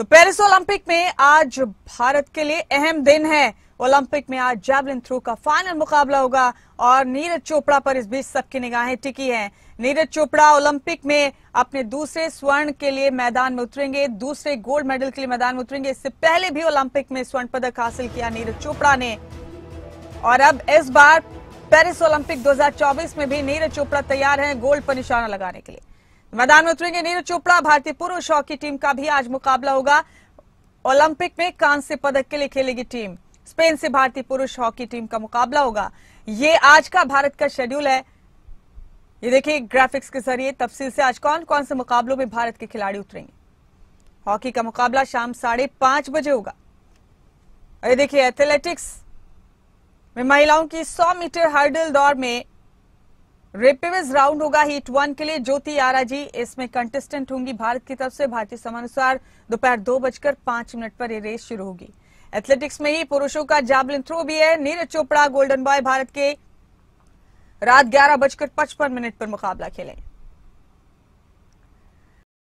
तो Paris Olympic में आज भारत के लिए अहम दिन है ओलंपिक में आज जैवलिन थ्रू का फाइनल मुकाबला होगा और नीरज चोपड़ा पर इस बीच सबकी निगाहें टिकी हैं नीरज चोपड़ा ओलंपिक में अपने दूसरे स्वर्ण के लिए मैदान में उतरेंगे दूसरे गोल्ड मेडल के लिए मैदान में उतरेंगे इससे पहले भी ओलंपिक में स्वर्ण पदक हासिल किया नीरज चोपड़ा ने और अब इस बार पेरिस ओलंपिक 2024 में भी नीरज चोपड़ा तैयार है गोल्ड पर निशाना लगाने के लिए मैदान में उतरेंगे नीरज चोपड़ा भारतीय पुरुष हॉकी टीम का भी आज मुकाबला होगा ओलंपिक में कांस्य पदक के लिए खेलेगी टीम स्पेन से भारतीय पुरुष हॉकी टीम का मुकाबला होगा ये आज का भारत का शेड्यूल है ये देखिए ग्राफिक्स के जरिए तफसील से आज कौन कौन से मुकाबलों में भारत के खिलाड़ी उतरेंगे हॉकी का मुकाबला शाम साढ़े पांच बजे होगा ये देखिए एथलेटिक्स में महिलाओं की 100 मीटर हर्डल दौड़ में रिपिविज राउंड होगा हीट वन के लिए ज्योति आरा जी इसमें कंटेस्टेंट होंगी भारत की तरफ से भारतीय समानुसार दोपहर दो, बजकर पांच मिनट पर ये रेस शुरू होगी एथलेटिक्स में ही पुरुषों का जाबलिन थ्रो भी है नीरज चोपड़ा गोल्डन बॉय भारत के रात ग्यारह बजकर पचपन मिनट पर मुकाबला खेलेंगे